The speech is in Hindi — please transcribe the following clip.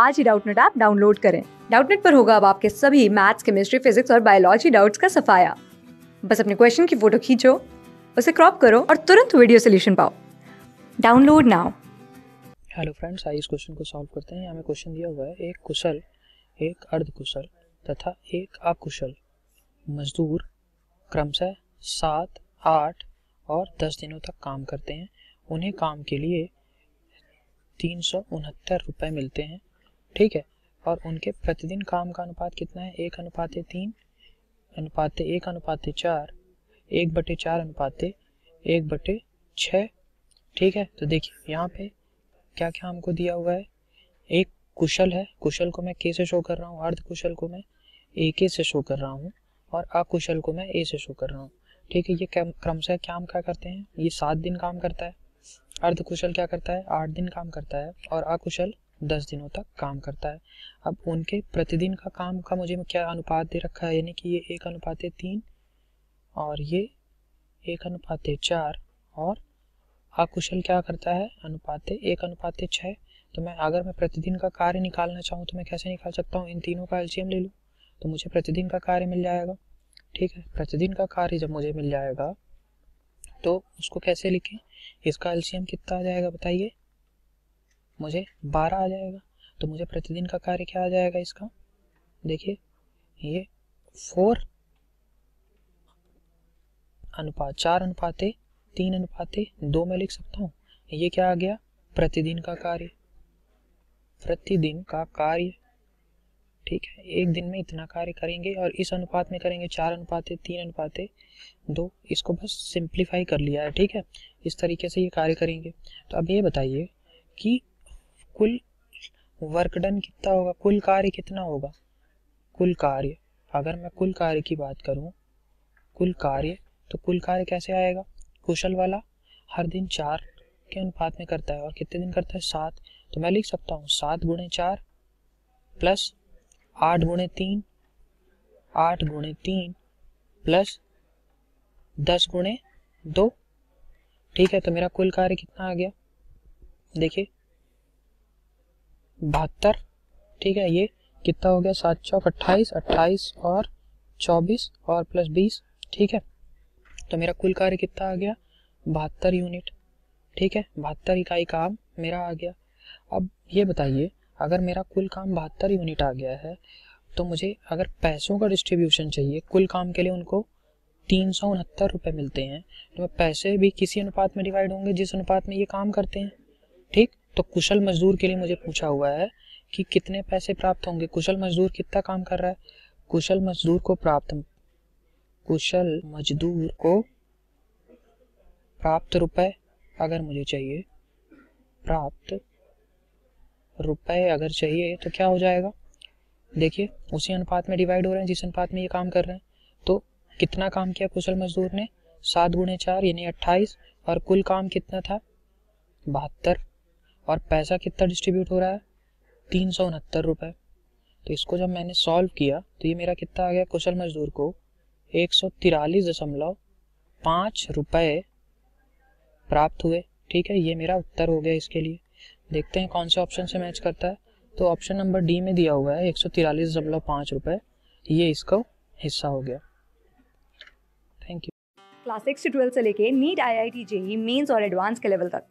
आज ही डाउटनेट ऐप डाउनलोड करें डाउटनेट पर होगा अब आपके सभी मैथ्स केमिस्ट्री फिजिक्स और बायोलॉजी डाउट्स का सफाया बस अपने क्वेश्चन की फोटो खींचो उसे क्रॉप करो और तुरंत वीडियो सोल्यूशन पाओ डाउनलोड नाउ हेलो फ्रेंड्स आइए इस क्वेश्चन को सॉल्व करते हैं हमें क्वेश्चन दिया हुआ है एक कुशल एक अर्ध कुशल तथा एक अकुशल मजदूर क्रमशः सात आठ और दस दिनों तक काम करते हैं उन्हें काम के लिए तीन सौ उनहत्तर रुपये मिलते हैं ठीक है और उनके प्रतिदिन काम का अनुपात कितना है एक अनुपात तीन अनुपात एक अनुपात चार एक बटे चार अनुपात एक बटे छ ठीक है तो देखिए यहाँ पे क्या क्या हमको दिया हुआ है एक कुशल है कुशल को मैं के से शो कर रहा हूँ अर्ध कुशल को मैं ए के से शो कर रहा हूँ और अकुशल को मैं ए से शो कर रहा हूँ ठीक है ये क्रमशः क्या हम क्या करते हैं ये सात दिन काम करता है अर्ध कुशल क्या करता है आठ दिन काम करता है और अकुशल दस दिनों तक काम करता है अब उनके प्रतिदिन का काम का मुझे क्या अनुपात दे रखा है यानी कि ये एक अनुपात तीन और ये एक अनुपात चार और अकुशल क्या करता है अनुपात एक अनुपात छः तो मैं अगर मैं प्रतिदिन का कार्य निकालना चाहूँ तो मैं कैसे निकाल सकता हूँ इन तीनों का एल्शियम ले लूँ तो मुझे प्रतिदिन का कार्य मिल जाएगा ठीक है प्रतिदिन का कार्य जब मुझे मिल जाएगा तो उसको कैसे लिखें इसका एल्शियम कितना आ जाएगा बताइए मुझे बारह आ जाएगा तो मुझे प्रतिदिन का कार्य क्या आ जाएगा इसका देखिए ये फोर अनुपात चार अनुपाते तीन अनुपाते दो में लिख सकता हूँ ये क्या आ गया प्रतिदिन का कार्य प्रतिदिन का कार्य ठीक है एक दिन में इतना कार्य करेंगे और इस अनुपात में करेंगे चार अनुपाते तीन अनुपाते दो इसको बस सिंप्लीफाई कर लिया है ठीक है इस तरीके से ये कार्य करेंगे तो अब ये बताइए कि कुल वर्क डन कितना होगा कुल कार्य कितना होगा कुल कार्य अगर मैं कुल कार्य की बात करूं कुल कार्य तो कुल कार्य कैसे आएगा कुशल वाला हर दिन चार के अनुपात में करता है और कितने दिन करता है सात तो मैं लिख सकता हूँ सात गुणे चार प्लस आठ गुणे तीन आठ गुणे तीन प्लस दस गुणे दो ठीक है तो मेरा कुल कार्य कितना आ गया देखिए बहत्तर ठीक है ये कितना हो गया सात चौक अट्ठाईस अट्ठाईस और चौबीस और प्लस बीस ठीक है तो मेरा कुल कार्य कितना आ गया बहत्तर यूनिट ठीक है बहत्तर इकाई काम मेरा आ गया अब ये बताइए अगर मेरा कुल काम बहत्तर यूनिट आ गया है तो मुझे अगर पैसों का डिस्ट्रीब्यूशन चाहिए कुल काम के लिए उनको तीन सौ उनहत्तर रुपये मिलते हैं तो पैसे भी किसी अनुपात में डिवाइड होंगे जिस अनुपात में ये काम करते हैं ठीक तो कुशल मजदूर के लिए मुझे पूछा हुआ है कि कितने पैसे प्राप्त होंगे कुशल मजदूर कितना काम कर रहा है कुशल मजदूर को प्राप्त कुशल मजदूर को प्राप्त रुपए अगर मुझे चाहिए प्राप्त रुपए अगर चाहिए तो क्या हो जाएगा देखिए उसी अनुपात में डिवाइड हो रहे हैं जिस अनुपात में ये काम कर रहे हैं तो कितना काम किया कुशल मजदूर ने सात गुणे चार यानी अट्ठाईस और कुल काम कितना था बहत्तर और पैसा कितना डिस्ट्रीब्यूट हो रहा है तीन सौ उनहत्तर रुपये तो इसको जब मैंने सॉल्व किया तो ये मेरा कितना आ गया कुशल मजदूर को एक सौ तिरालीस दशमलव पाँच रुपये प्राप्त हुए ठीक है ये मेरा उत्तर हो गया इसके लिए देखते हैं कौन से ऑप्शन से मैच करता है तो ऑप्शन नंबर डी में दिया हुआ है एक सौ तिरालीस दशमलव पाँच रुपये ये इसका हिस्सा हो गया थैंक यू क्लास सिक्स से ट्वेल्थ से लेके NEET I I T JEE mains और एडवांस के लेवल तक